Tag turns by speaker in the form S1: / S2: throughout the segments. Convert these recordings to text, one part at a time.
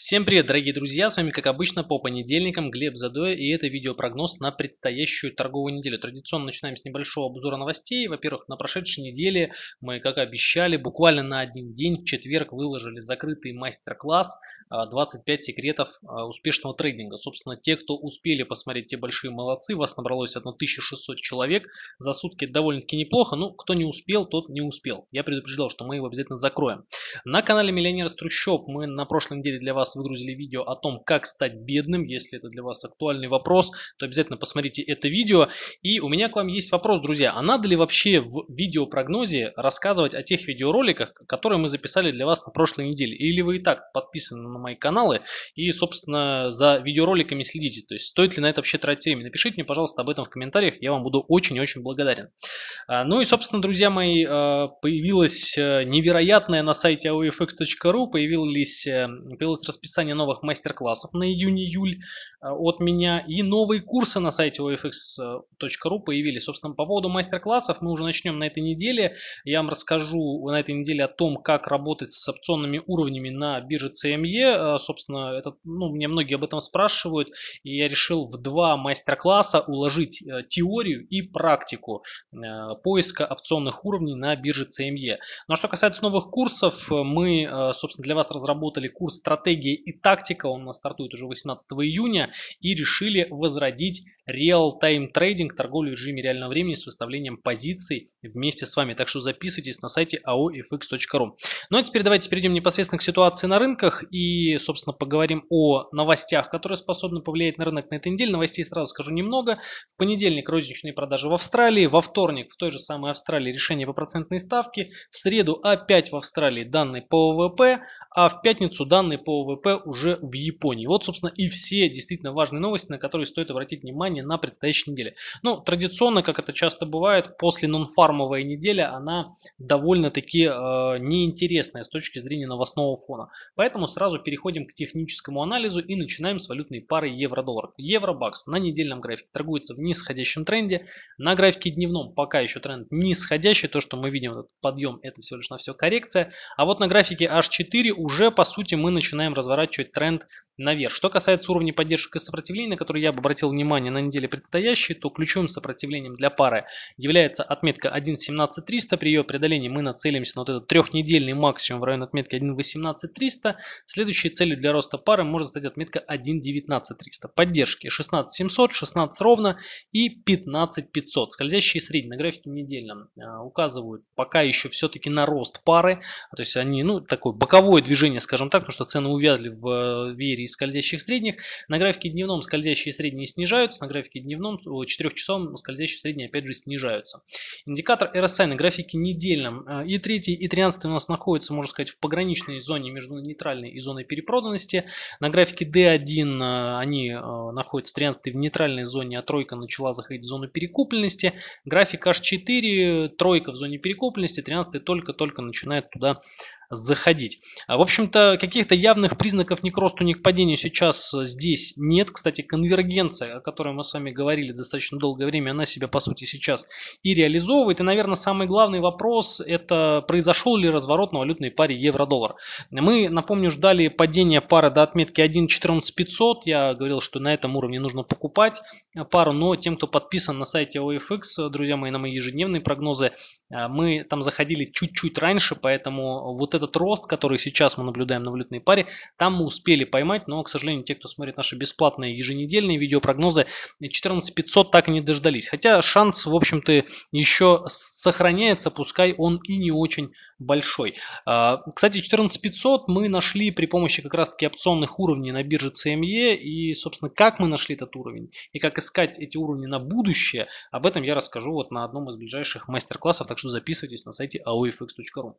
S1: Всем привет, дорогие друзья, с вами как обычно по понедельникам Глеб Задоя и это видеопрогноз на предстоящую торговую неделю. Традиционно начинаем с небольшого обзора новостей. Во-первых, на прошедшей неделе мы, как обещали, буквально на один день в четверг выложили закрытый мастер-класс 25 а, секретов а, успешного трейдинга. Собственно, те, кто успели посмотреть, те большие молодцы, вас набралось 1600 человек, за сутки довольно-таки неплохо, но кто не успел, тот не успел. Я предупреждал, что мы его обязательно закроем. На канале Миллионер Трущоб мы на прошлой неделе для вас вас выгрузили видео о том, как стать бедным. Если это для вас актуальный вопрос, то обязательно посмотрите это видео. И у меня к вам есть вопрос, друзья. А надо ли вообще в видеопрогнозе рассказывать о тех видеороликах, которые мы записали для вас на прошлой неделе? Или вы и так подписаны на мои каналы и, собственно, за видеороликами следите? То есть стоит ли на это вообще тратить время? Напишите мне, пожалуйста, об этом в комментариях. Я вам буду очень-очень благодарен. А, ну и, собственно, друзья мои, а, появилась э, невероятная на сайте aofx.ru появилась, распространение расписание новых мастер-классов на июнь-июль, Э, от меня. И новые курсы на сайте ofx.ru появились. Собственно, по поводу мастер-классов мы уже начнем на этой неделе. Я вам расскажу на этой неделе о том, как работать с опционными уровнями на бирже CME. Э, собственно, это, ну, мне многие об этом спрашивают. И я решил в два мастер-класса уложить э, теорию и практику поиска опционных уровней на бирже CME. Но ну, а что касается новых курсов, мы, собственно, для вас разработали курс «Стратегия и тактика». Он у нас стартует уже 18 июня и решили возродить Real-time трейдинг, торговлю в режиме реального времени с выставлением позиций вместе с вами. Так что записывайтесь на сайте aofx.ru. Ну а теперь давайте перейдем непосредственно к ситуации на рынках и, собственно, поговорим о новостях, которые способны повлиять на рынок на этой неделе. Новостей сразу скажу немного. В понедельник розничные продажи в Австралии, во вторник в той же самой Австралии решение по процентной ставке, в среду опять в Австралии данные по ВВП, а в пятницу данные по ВВП уже в Японии. Вот, собственно, и все действительно важные новости, на которые стоит обратить внимание времени на предстоящей неделе. Ну, традиционно, как это часто бывает, после нонфармовой недели она довольно-таки э, неинтересная с точки зрения новостного фона. Поэтому сразу переходим к техническому анализу и начинаем с валютной пары евро-доллар. Евро-бакс на недельном графике торгуется в нисходящем тренде. На графике дневном пока еще тренд нисходящий. То, что мы видим, этот подъем, это всего лишь на все коррекция. А вот на графике H4 уже, по сути, мы начинаем разворачивать тренд наверх. Что касается уровней поддержки и сопротивления, на которые я бы обратил внимание на неделе предстоящей, то ключевым сопротивлением для пары является отметка 1.17300. При ее преодолении мы нацелимся на вот этот трехнедельный максимум в районе отметки 1.18300. Следующей целью для роста пары может стать отметка 1.19300. Поддержки 16700, 16 ровно и 15500. Скользящие средние на графике недельном э, указывают пока еще все-таки на рост пары. А, то есть они, ну, такое боковое движение, скажем так, потому что цены увязли в э, веере из скользящих средних. На графике дневном скользящие средние снижаются, графике дневном, 4-часовом э, скользящие средние опять же снижаются. Индикатор RSI на графике недельном э, и 3, и 13 у нас находятся можно сказать, в пограничной зоне между нейтральной и зоной перепроданности. На графике D1 э, они находятся 13 в нейтральной зоне, а тройка начала заходить в зону перекупленности. График H4, тройка в зоне перекупленности, 13 только-только начинает туда заходить. А, в общем-то, каких-то явных признаков ни к росту, ни к падению сейчас э, здесь нет. Кстати, конвергенция, о которой мы с вами говорили достаточно долгое время, она себя, по сути, сейчас и реализовывает. И, наверное, самый главный вопрос – это произошел ли разворот на валютной паре евро-доллар. Мы, напомню, ждали падения пары до отметки 1.14500. Я говорил, что на этом уровне нужно покупать э, пару, но тем, кто подписан на сайте OFX, э, друзья мои, на мои ежедневные прогнозы, мы там заходили чуть-чуть раньше, поэтому вот это этот рост, который сейчас мы наблюдаем на валютной паре, там мы успели поймать, но, к сожалению, те, кто смотрит наши бесплатные еженедельные видеопрогнозы, 14500 так и не дождались. Хотя шанс, в общем-то, еще сохраняется, пускай он и не очень большой. А, кстати, 14500 мы нашли при помощи как раз-таки опционных уровней на бирже CME. И, собственно, как мы нашли этот уровень и как искать эти уровни на будущее, об этом я расскажу вот на одном из ближайших мастер-классов. Так что записывайтесь на сайте aofx.ru.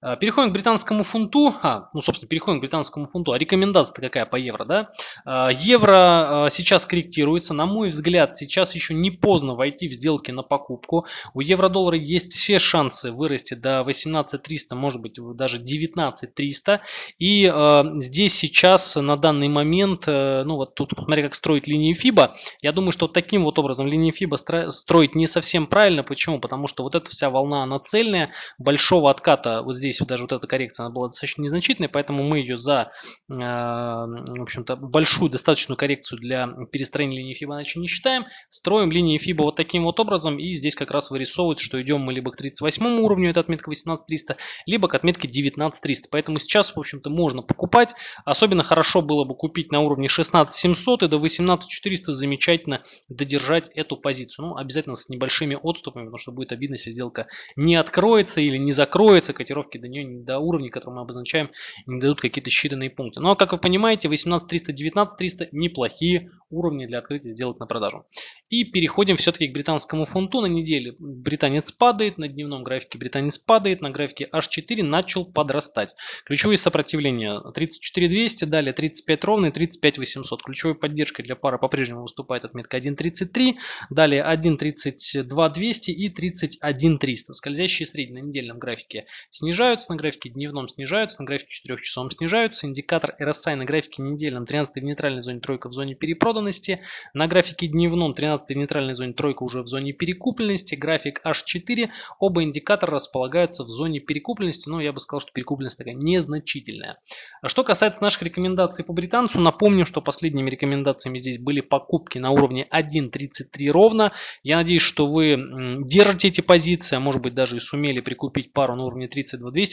S1: А, переходим к британскому фунту. А, ну, собственно, переходим к британскому фунту. А рекомендация-то какая по евро, да? А, евро сейчас корректируется. На мой взгляд, сейчас еще не поздно войти в сделки на покупку. У евро-доллара есть все шансы вырасти до 18 12300, может быть даже 19300. И э, здесь сейчас э, на данный момент, э, ну вот тут посмотри, как строить линии FIBA. Я думаю, что вот таким вот образом линии FIBA строить не совсем правильно. Почему? Потому что вот эта вся волна, она цельная, большого отката, вот здесь даже вот эта коррекция, она была достаточно незначительной, поэтому мы ее за, э, в общем-то, большую достаточную коррекцию для перестроения линии Fibonacci не считаем. Строим линии FIBA вот таким вот образом, и здесь как раз вырисовывается, что идем мы либо к 38 уровню, это отметка 18300, 19300, либо к отметке 19300. Поэтому сейчас, в общем-то, можно покупать. Особенно хорошо было бы купить на уровне 16700 и до 18400 замечательно додержать эту позицию. Ну, обязательно с небольшими отступами, потому что будет обидно, если сделка не откроется или не закроется, котировки до нее, до уровня, который мы обозначаем, не дадут какие-то считанные пункты. Но, ну, а как вы понимаете, 18300, 19300 неплохие уровни для открытия сделок на продажу. И переходим все-таки к британскому фунту на неделе. Британец падает, на дневном графике британец падает, на графике нефти H4 начал подрастать. Ключевые сопротивления 34200, далее 35 ровный, 35800. Ключевой поддержкой для пары по-прежнему выступает отметка 1.33, далее 1.32200 и 31300. Скользящие средние на недельном графике снижаются, на графике дневном снижаются, на графике 4 часовом снижаются. Индикатор RSI на графике недельном 13 в нейтральной зоне тройка в зоне перепроданности, на графике дневном 13 в нейтральной зоне тройка уже в зоне перекупленности, график H4, оба индикатора располагаются в зоне перекупленности, но я бы сказал, что перекупленность такая незначительная. А что касается наших рекомендаций по британцу, напомню, что последними рекомендациями здесь были покупки на уровне 1.33 ровно. Я надеюсь, что вы держите эти позиции, а может быть даже и сумели прикупить пару на уровне 32.200.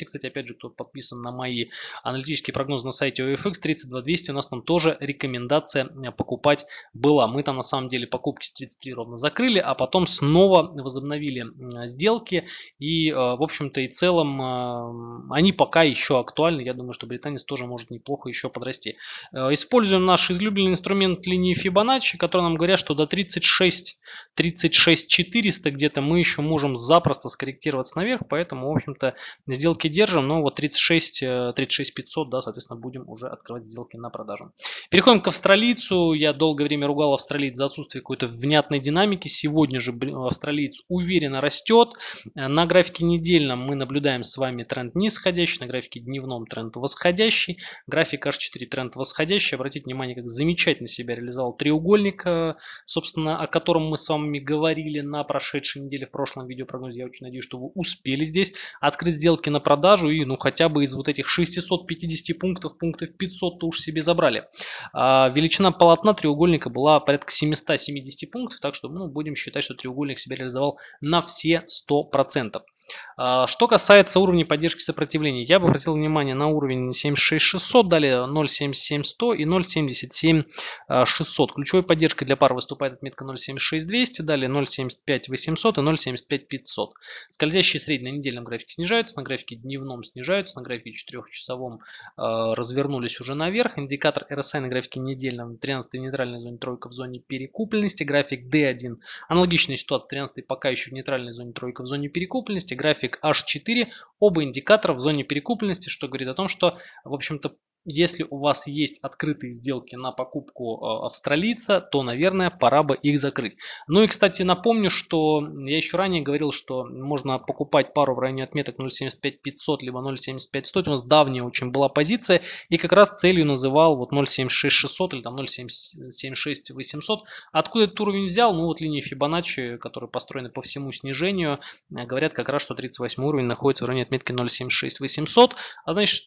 S1: Кстати, опять же, кто подписан на мои аналитические прогнозы на сайте OFX, 32.200 у нас там тоже рекомендация э, покупать была. Мы там на самом деле покупки с 33 ровно закрыли, а потом снова возобновили сделки и, э, в общем-то, и целом целом они пока еще актуальны. Я думаю, что британец тоже может неплохо еще подрасти. Э, используем наш излюбленный инструмент линии Fibonacci, который нам говорят, что до 36, 36 400 где-то мы еще можем запросто скорректироваться наверх, поэтому, в общем-то, сделки держим, но вот 36, 36 500, да, соответственно, будем уже открывать сделки на продажу. Переходим к австралийцу. Я долгое время ругал австралийц за отсутствие какой-то внятной динамики. Сегодня же австралиец уверенно растет. Э, на графике недельном мы наблюдаем наблюдаем с вами тренд нисходящий, на графике дневном тренд восходящий, график H4 тренд восходящий. Обратите внимание, как замечательно себя реализовал треугольник, э, собственно, о котором мы с вами говорили на прошедшей неделе в прошлом видеопрогнозе. Я очень надеюсь, что вы успели здесь открыть сделки на продажу и ну хотя бы из вот этих 650 пунктов, пунктов 500 то уж себе забрали. А, величина полотна треугольника была порядка 770 пунктов, так что ну, будем считать, что треугольник себя реализовал на все 100%. А, что касается касается уровня поддержки сопротивления, я бы обратил внимание на уровень 76600, далее 0,77100 и 0,77600. Ключевой поддержкой для пар выступает отметка 0,76200, далее 0,75800 и 0,75500. Скользящие средние на недельном графике снижаются, на графике дневном снижаются, на графике четырехчасовом э, развернулись уже наверх. Индикатор RSI на графике недельном 13 нейтральной зоне тройка в зоне перекупленности, график D1. Аналогичная ситуация 13 пока еще в нейтральной зоне тройка в зоне перекупленности, график H4 4, оба индикатора в зоне перекупленности, что говорит о том, что, в общем-то, если у вас есть открытые сделки на покупку э, австралийца, то, наверное, пора бы их закрыть. Ну и, кстати, напомню, что я еще ранее говорил, что можно покупать пару в районе отметок 0.75500 либо 0.75100. У нас давняя очень была позиция, и как раз целью называл вот 0.76600 или там 0.76800. Откуда этот уровень взял? Ну вот линии Фибоначчи, которые построены по всему снижению, э, говорят как раз, что 38 уровень находится в районе отметки 0.76800, а значит,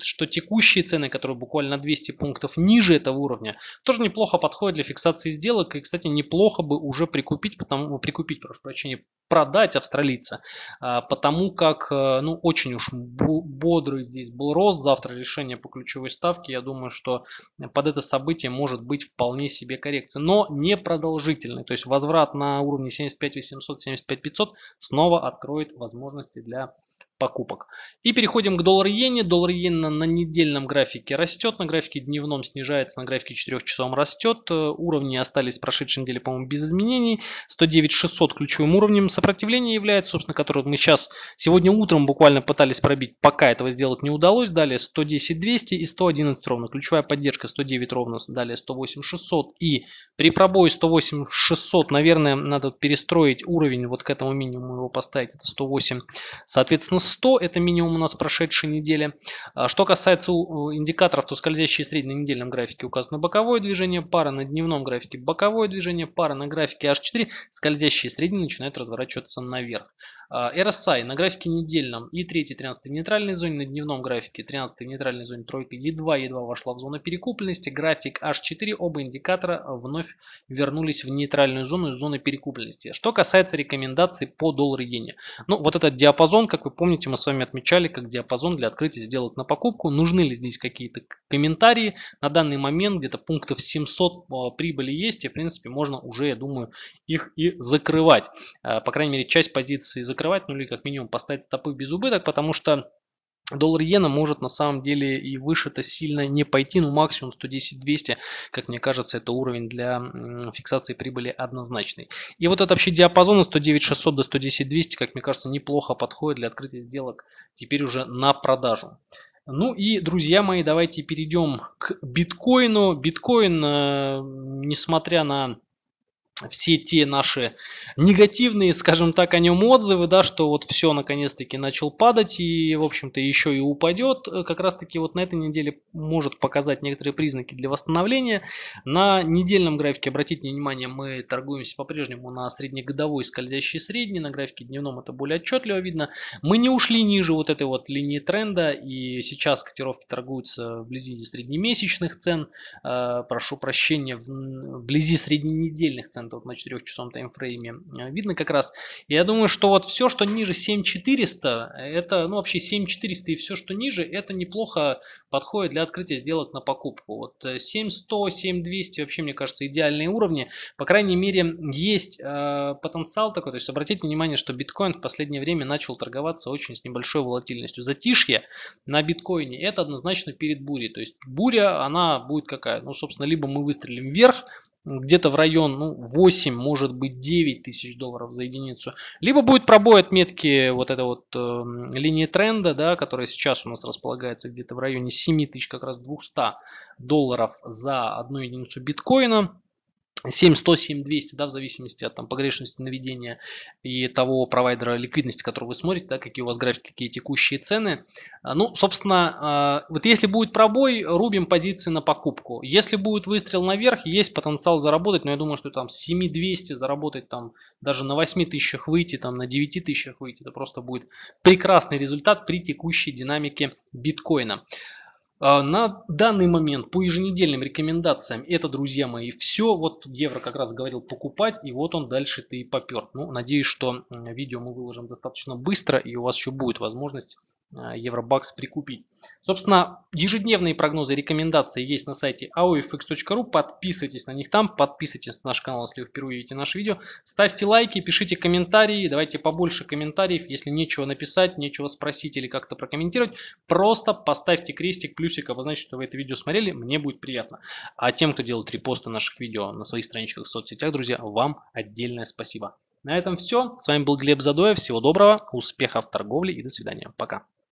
S1: что текущий цены, которые буквально 200 пунктов ниже этого уровня, тоже неплохо подходит для фиксации сделок. И, кстати, неплохо бы уже прикупить, потому, ну, прикупить, прошу прощения, продать австралийца, а, потому как, э, ну, очень уж бодрый здесь был рост, завтра решение по ключевой ставке, я думаю, что под это событие может быть вполне себе коррекция, но не продолжительный, то есть возврат на уровне 75 800, 75 500 снова откроет возможности для покупок. И переходим к доллар-иене. доллар иена на, недельном графике растет, на графике дневном снижается, на графике 4 часовом растет. Э, уровни остались в прошедшей неделе, по-моему, без изменений. 109-600 ключевым уровнем. Сопротивление является, собственно, которое мы сейчас сегодня утром буквально пытались пробить, пока этого сделать не удалось. Далее 110-200 и 111 ровно. Ключевая поддержка 109 ровно, далее 108-600. И при пробое 108-600, наверное, надо перестроить уровень вот к этому минимуму его поставить. Это 108, соответственно, 100, это минимум у нас прошедшей недели. А, что касается индикаторов, то скользящие средние на недельном графике указано боковое движение, пара на дневном графике боковое движение, пара на графике H4, скользящие средние начинают разворачиваться наверх. RSI а, на графике недельном и 3 13 в нейтральной зоне, на дневном графике 13 в нейтральной зоне тройка едва-едва вошла в зону перекупленности, график H4, оба индикатора вновь вернулись в нейтральную зону из зоны перекупленности. Что касается рекомендаций по доллару иене. Ну, вот этот диапазон, как вы помните, мы с вами отмечали, как диапазон для открытия сделок на покупку. Нужны ли здесь какие-то комментарии? На данный момент где-то пунктов 700 а, прибыли есть, и, в принципе, можно уже, я думаю, их и закрывать. А, по крайней мере, часть позиции закрывать закрывать нули, как минимум поставить стопы без убыток, потому что Доллар иена может на самом деле и выше это сильно не пойти, но ну, максимум 110-200, как мне кажется, это уровень для фиксации прибыли однозначный. И вот этот общий диапазон 109-600 до 110-200, как мне кажется, неплохо подходит для открытия сделок теперь уже на продажу. Ну и, друзья мои, давайте перейдем к биткоину. Биткоин, э, несмотря на все те наши негативные, скажем так, о нем отзывы, да, что вот все наконец-таки начал падать и, в общем-то, еще и упадет, э, как раз-таки вот на этой неделе может показать некоторые признаки для восстановления. На недельном графике, обратите внимание, мы торгуемся по-прежнему на среднегодовой скользящей средней, на графике дневном это более отчетливо видно. Мы не ушли ниже вот этой вот линии тренда и сейчас котировки торгуются вблизи среднемесячных цен, э, прошу прощения, вблизи средненедельных цен, это вот на 4 часовом таймфрейме э, видно как раз. Я думаю, что вот все, что ниже 7400, это, ну вообще 7400 и все, что ниже, это неплохо подходит для открытия сделок на покупку. Вот 7100, э, 7200 вообще, мне кажется, идеальные уровни. По крайней мере, есть э, потенциал такой. То есть обратите внимание, что биткоин в последнее время начал торговаться очень с небольшой волатильностью. Затишье на биткоине это однозначно перед бурей. То есть буря, она будет какая? Ну, собственно, либо мы выстрелим вверх, где-то в район ну, 8, может быть 9 тысяч долларов за единицу. Либо будет пробой отметки вот этой вот э, линии тренда, да, которая сейчас у нас располагается где-то в районе 7 тысяч, как раз 200 долларов за одну единицу биткоина. 7100, 7200, да, в зависимости от там, погрешности наведения и того провайдера ликвидности, который вы смотрите, да, какие у вас графики, какие текущие цены. А, ну, собственно, а, вот если будет пробой, рубим позиции на покупку. Если будет выстрел наверх, есть потенциал заработать, но я думаю, что там с 7200 заработать там даже на 8000 тысячах выйти, там на 9000 тысячах выйти, это просто будет прекрасный результат при текущей динамике биткоина. А, на данный момент по еженедельным рекомендациям это, друзья мои, все. Вот евро как раз говорил покупать, и вот он дальше ты и попер. Ну, надеюсь, что видео мы выложим достаточно быстро, и у вас еще будет возможность Э, евробакс прикупить. Собственно, ежедневные прогнозы и рекомендации есть на сайте aofx.ru. Подписывайтесь на них там, подписывайтесь на наш канал, если вы впервые видите наше видео. Ставьте лайки, пишите комментарии, давайте побольше комментариев. Если нечего написать, нечего спросить или как-то прокомментировать, просто поставьте крестик, плюсик, обозначить, а что вы это видео смотрели, мне будет приятно. А тем, кто делает репосты наших видео на своих страничках в соцсетях, друзья, вам отдельное спасибо. На этом все. С вами был Глеб Задоев. Всего доброго, успехов в торговле и до свидания. Пока.